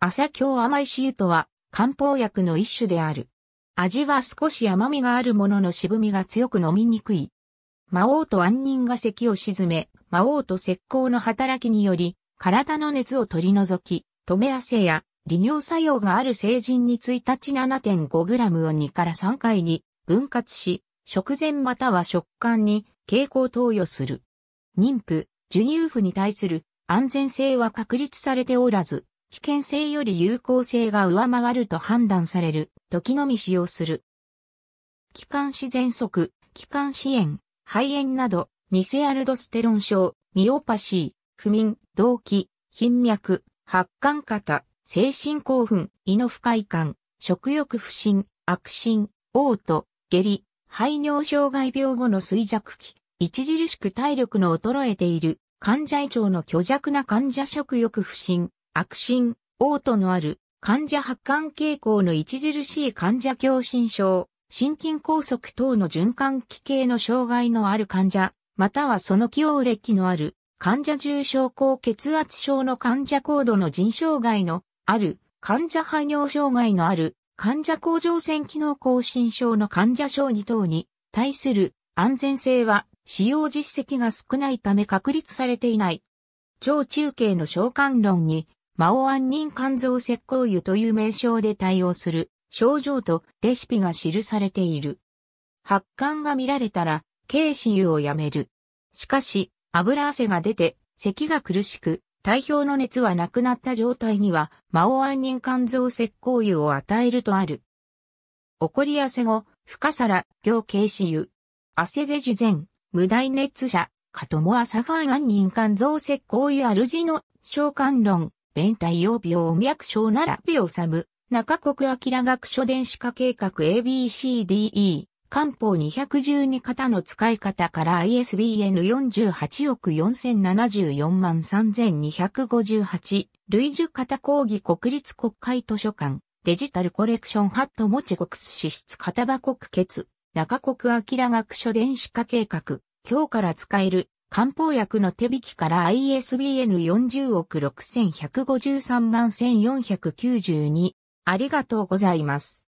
朝京甘いシートは漢方薬の一種である。味は少し甘みがあるものの渋みが強く飲みにくい。魔王と安人が咳を沈め、魔王と石膏の働きにより、体の熱を取り除き、止め汗や利尿作用がある成人に1日 7.5g を2から3回に分割し、食前または食感に蛍光投与する。妊婦、授乳婦に対する安全性は確立されておらず、危険性より有効性が上回ると判断される時のみ使用する。気管支喘息、気管支炎、肺炎など、ニセアルドステロン症、ミオパシー、不眠、動悸、頻脈、発汗型、精神興奮、胃の不快感、食欲不振、悪心、嘔吐、下痢、排尿障害病後の衰弱期、著しく体力の衰えている、患者胃腸の虚弱な患者食欲不振、悪心、嘔吐のある、患者発汗傾向の著しい患者狭心症、心筋梗塞等の循環器系の障害のある患者、またはその起用歴のある患者重症高血圧症の患者高度の腎障害のある患者排尿障害のある患者甲状腺機能亢進症の患者小児等に対する安全性は使用実績が少ないため確立されていない。超中継の召喚論に魔王安仁肝臓石膏油という名称で対応する症状とレシピが記されている。発汗が見られたら、軽視油をやめる。しかし、油汗が出て、咳が苦しく、体表の熱はなくなった状態には、魔王安仁肝臓石膏油を与えるとある。起こり汗後、深皿、行軽視油。汗で事前、無大熱者、かともサファン杏仁肝臓石膏油アルジの召喚論。弁太陽病脈症ならびおさむ、中国明学書電子化計画 ABCDE、漢方212型の使い方から ISBN48 億4074万3258、類樹型講義国立国会図書館、デジタルコレクションハット持ち国支出型場国決、中国明学書電子化計画、今日から使える漢方薬の手引きから ISBN 40億6153万1492。ありがとうございます。